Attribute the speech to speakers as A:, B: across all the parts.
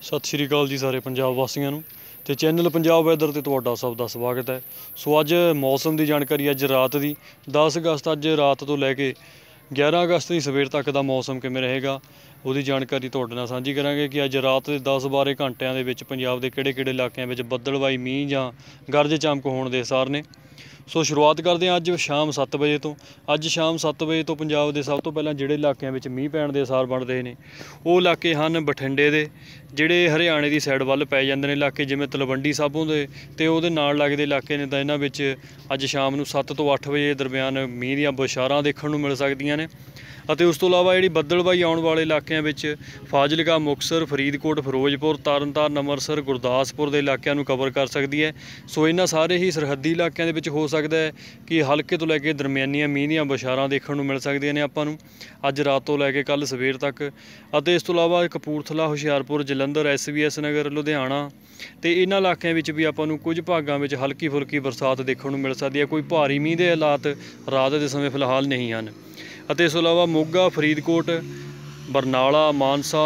A: ਸਤਿ ਸ਼੍ਰੀ ਅਕਾਲ ਜੀ ਸਾਰੇ ਪੰਜਾਬ ਵਾਸੀਆਂ ਨੂੰ ਤੇ ਚੈਨਲ ਪੰਜਾਬ ਵੈਦਰ ਤੇ ਤੁਹਾਡਾ ਸਭ ਦਾ ਸਵਾਗਤ ਹੈ ਸੋ ਅੱਜ ਮੌਸਮ ਦੀ ਜਾਣਕਾਰੀ ਅੱਜ ਰਾਤ ਦੀ 10 ਅਗਸਤ ਅੱਜ ਰਾਤ ਤੋਂ ਲੈ ਕੇ 11 ਅਗਸਤ ਦੀ ਸਵੇਰ ਤੱਕ ਦਾ ਮੌਸਮ ਕਿਵੇਂ ਰਹੇਗਾ ਉਹਦੀ ਜਾਣਕਾਰੀ ਤੁਹਾਡੇ ਨਾਲ ਸਾਂਝੀ ਕਰਾਂਗੇ ਕਿ ਅੱਜ ਰਾਤ ਦੇ 10-12 ਘੰਟਿਆਂ ਦੇ ਵਿੱਚ ਪੰਜਾਬ ਦੇ ਕਿਹੜੇ-ਕਿਹੜੇ ਇਲਾਕਿਆਂ ਵਿੱਚ ਬੱਦਲਵਾਈ ਮੀਂਹ ਜਾਂ ਗਰਜ ਚਮਕ ਹੋਣ ਦੇ ਅਸਾਰ ਨੇ ਸੋ ਸ਼ੁਰੂਆਤ ਕਰਦੇ ਹਾਂ ਅੱਜ ਸ਼ਾਮ 7 ਵਜੇ ਤੋਂ ਅੱਜ ਸ਼ਾਮ 7 ਵਜੇ ਤੋਂ ਪੰਜਾਬ ਦੇ ਸਭ ਤੋਂ ਪਹਿਲਾਂ ਜਿਹੜੇ ਇਲਾਕਿਆਂ ਵਿੱਚ ਮੀਂਹ ਪੈਣ ਦੇ ਅਸਾਰ ਬਣ ਰਹੇ ਨੇ ਉਹ ਇਲਾਕੇ ਹਨ ਬਠਿੰਡੇ ਦੇ ਜਿਹੜੇ ਹਰਿਆਣੇ ਦੀ ਸਾਈਡ ਵੱਲ ਪੈ ਜਾਂਦੇ ਨੇ ਇਲਾਕੇ ਜਿਵੇਂ ਤਲਵੰਡੀ ਸਾਬੋਂ ਦੇ ਤੇ ਉਹਦੇ ਨਾਲ ਲੱਗਦੇ ਇਲਾਕੇ ਨੇ ਤਾਂ ਇਹਨਾਂ ਵਿੱਚ ਅੱਜ ਸ਼ਾਮ ਨੂੰ 7 ਤੋਂ 8 ਵਜੇ ਦਰਮਿਆਨ ਮੀਂਹ ਦੀਆਂ ਬੁਸ਼ਾਰਾਂ ਦੇਖਣ ਨੂੰ ਮਿਲ ਸਕਦੀਆਂ ਨੇ ਅਤੇ ਉਸ ਤੋਂ ਇਲਾਵਾ ਜਿਹੜੀ ਬੱਦਲਬਾਈ ਆਉਣ ਵਾਲੇ ਇਲਾਕਿਆਂ ਵਿੱਚ ਫਾਜ਼ਿਲਕਾ ਮੁਕਸਰ ਫਰੀਦਕੋਟ ਫਿਰੋਜ਼ਪੁਰ ਤਰਨਤਾਰਨ ਅੰਮ੍ਰਿਤਸਰ ਗੁਰਦਾਸਪੁਰ ਦੇ ਇਲਾਕਿਆਂ ਨੂੰ ਕਵਰ ਕਰ ਸਕਦੀ ਹੈ ਸੋ ਇਹਨਾਂ ਸਾਰੇ ਹੀ ਸਰਹੱਦੀ ਇਲਾਕਿਆਂ ਦੇ ਵਿੱਚ ਹੋ ਸਕਦਾ ਹੈ ਕਿ ਹਲਕੇ ਤੋਂ ਲੈ ਕੇ ਦਰਮਿਆਨੀਆਂ ਮੀਂਹ ਦੀਆਂ ਬਸ਼ਾਰਾਂ ਦੇਖਣ ਨੂੰ ਮਿਲ ਸਕਦੀਆਂ ਨੇ ਆਪਾਂ ਨੂੰ ਅੱਜ ਰਾਤ ਤੋਂ ਲੈ ਕੇ ਕੱਲ ਸਵੇਰ ਤੱਕ ਅਤੇ ਇਸ ਤੋਂ ਇਲਾਵਾ ਕਪੂਰਥਲਾ ਹੁਸ਼ਿਆਰਪੁਰ ਜਲੰਧਰ ਐਸਬੀਐਸ ਨਗਰ ਲੁਧਿਆਣਾ ਤੇ ਇਹਨਾਂ ਇਲਾਕਿਆਂ ਵਿੱਚ ਵੀ ਆਪਾਂ ਨੂੰ ਕੁਝ ਭਾਗਾਂ ਵਿੱਚ ਹਲਕੀ ਫੁਲਕੀ ਬਰਸਾਤ ਦੇਖਣ ਨੂੰ ਮਿਲ ਸਕਦੀ ਹੈ ਕੋਈ ਭਾਰੀ ਮੀਂਹ ਦੇ ਹਾਲਾਤ ਰਾਤ ਦੇ ਸਮੇਂ ਫਿਲਹਾਲ ਨਹੀਂ ਹਨ ਅਤੇ ਇਸ ਤੋਂ ਇਲਾਵਾ ਮੋਗਾ ਫਰੀਦਕੋਟ ਬਰਨਾਲਾ ਮਾਨਸਾ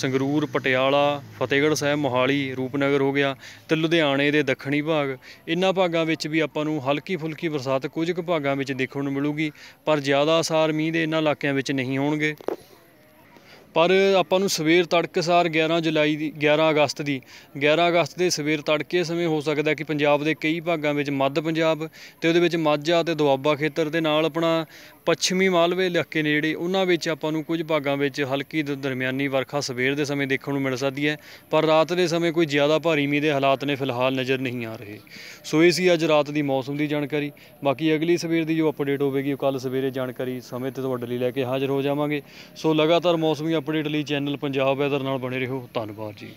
A: ਸੰਗਰੂਰ ਪਟਿਆਲਾ ਫਤਿਹਗੜ੍ਹ ਸਾਹਿਬ ਮੋਹਾਲੀ ਰੂਪਨਗਰ ਹੋ ਗਿਆ ਤੇ ਲੁਧਿਆਣੇ ਦੇ ਦੱਖਣੀ ਭਾਗ ਇਨ੍ਹਾਂ ਭਾਗਾਂ ਵਿੱਚ ਵੀ ਆਪਾਂ ਨੂੰ ਹਲਕੀ ਫੁਲਕੀ ਬਰਸਾਤ ਕੁਝ ਕੁ ਭਾਗਾਂ ਵਿੱਚ ਦੇਖਣ ਨੂੰ ਮਿਲੂਗੀ ਪਰ ਜ਼ਿਆਦਾ ਅਸਰ ਮੀਂਹ ਦੇ ਇਨ੍ਹਾਂ ਇਲਾਕਿਆਂ ਵਿੱਚ ਨਹੀਂ ਹੋਣਗੇ ਪਰ ਆਪਾਂ ਨੂੰ ਸਵੇਰ ਤੜਕਸਾਰ 11 ਜੁਲਾਈ ਦੀ 11 ਅਗਸਤ ਦੀ 11 ਅਗਸਤ ਦੇ ਸਵੇਰ ਤੜਕੇ ਸਮੇਂ ਹੋ ਸਕਦਾ ਕਿ ਪੰਜਾਬ ਦੇ ਕਈ ਭਾਗਾਂ ਵਿੱਚ ਮੱਧ ਪੰਜਾਬ ਤੇ ਉਹਦੇ ਵਿੱਚ ਮਾਝਾ ਤੇ ਦੁਆਬਾ ਖੇਤਰ ਦੇ ਨਾਲ ਆਪਣਾ ਪੱਛਮੀ ਮਾਲਵੇ ਇਲਾਕੇ ਨੇ ਜਿਹੜੇ ਉਹਨਾਂ ਵਿੱਚ ਆਪਾਂ ਨੂੰ ਕੁਝ ਭਾਗਾਂ ਵਿੱਚ ਹਲਕੀ ਦਰਮਿਆਨੀ ਵਰਖਾ ਸਵੇਰ ਦੇ ਸਮੇਂ ਦੇਖਣ ਨੂੰ ਮਿਲ ਸਕਦੀ ਹੈ ਪਰ ਰਾਤ ਦੇ ਸਮੇਂ ਕੋਈ ਜ਼ਿਆਦਾ ਭਾਰੀ ਮੀਂਹ ਦੇ ਹਾਲਾਤ ਨੇ ਫਿਲਹਾਲ ਨਜ਼ਰ ਨਹੀਂ ਆ ਰਹੇ ਸੋ ਇਹ ਸੀ ਅੱਜ ਰਾਤ ਦੀ ਮੌਸਮ ਦੀ ਜਾਣਕਾਰੀ ਬਾਕੀ ਅਗਲੀ ਸਵੇਰ ਦੀ ਜੋ ਅਪਡੇਟ ਹੋਵੇਗੀ ਉਹ ਕੱਲ ਸਵੇਰੇ ਜਾਣਕਾਰੀ ਸਮੇਂ ਤੇ ਤੁਹਾਡੇ ਲਈ ਲੈ ਕੇ ਹਾਜ਼ਰ ਹੋ ਜਾਵਾਂਗੇ ਸੋ ਲਗਾਤਾਰ ਮੌਸਮੀ ਅਪਡੇਟ ਲਈ ਚੈਨਲ ਪੰਜਾਬ ਵੈਦਰ ਨਾਲ ਬਣੇ ਰਹੋ ਧੰਨਵਾਦ ਜੀ